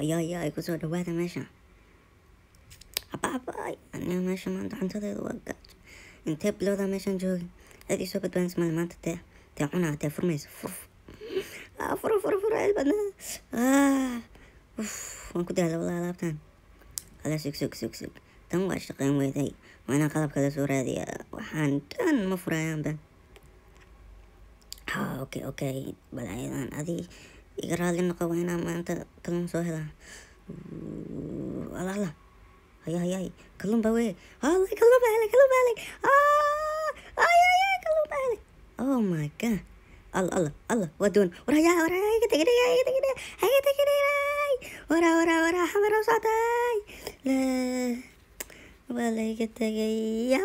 ayaa ay kusoo dhawaada meesha abaabaay aniga meesha maanta cuntadeedu waa gaaj intee isoo badbaanaysa male tee cunaa tee furmaysa fur fura fura fura waa shaqeyn weyday waa inaan qalabka soo raadiya waxaan dhan ma furayaanba okay okay iga raali noqo waa maanta kalluun soo helaa ala ala haya haya hay baa weye alay kalluun baa helay kalluun baa helay ayaya kalluun baa helay oh my god alla alla alla waa doon war haya war haya iga tegi dhiga iga tegi dhiga iga tegi dhigay wara xamar u socday waa la iga tegay ya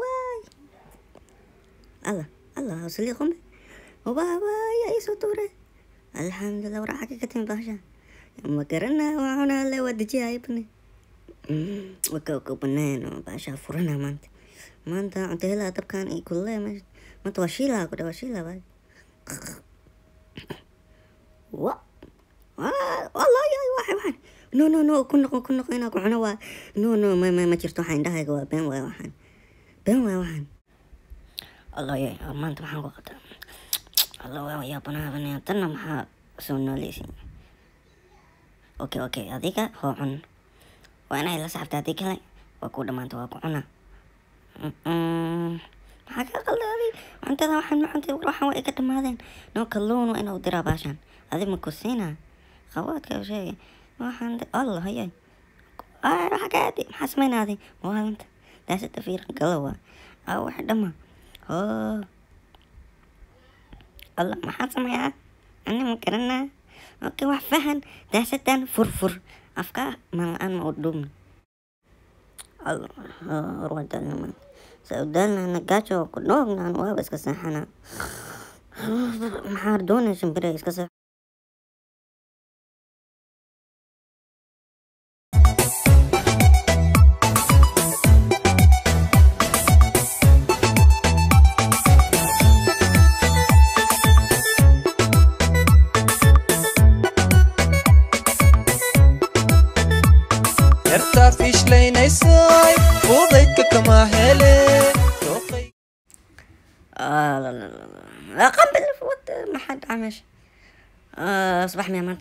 waay alla alla hawsaliiqome waa waa yaa iisoo tuuray alxamdulilah war ka timi bahashan ma garana waa le waa dejiya ibni waka banaan oo bahashaa maanta maanta cunto helaa dabkaan iyo kulle meesha maanta waa shiilaa kudha waa shiilaa baa wa wallahi waxay waxaan no no no ku noqon ku noqon inaa ku cuno waa no no ma ma ma jirto waxaan indhahayga waa been waay waxaan been waay waxaan allah yaay maanta maxaan ku qabtaa alla waxyaabanaha banaan tanna maxaa soo nooleysin okay okay adiga hoo cun waa inay la saxabta hadii kale waa kuu dhamaanta waa ku cuna maxaa kaa qalday adig cuntada waxaan ma cuntay waxaan waa iga dhamaadeen no kalluun waa inuu diraa baashaan adi ma kusiina qawaadka sheegay waxaan allah hayay waxaa ka aaday maxaa samaynaaday maalinta اللهم حصم يا أنا مكرنا أوكي وحفهن ده ستان فرفر أفكار من الآن قدومنا أروح دلنا سأدلنا نجاتشو كلهم نانوا بس كسحنا ما عردونا شمبريس كسح لا لا لا لا لا لا لا لا لا لا أصبحنا لا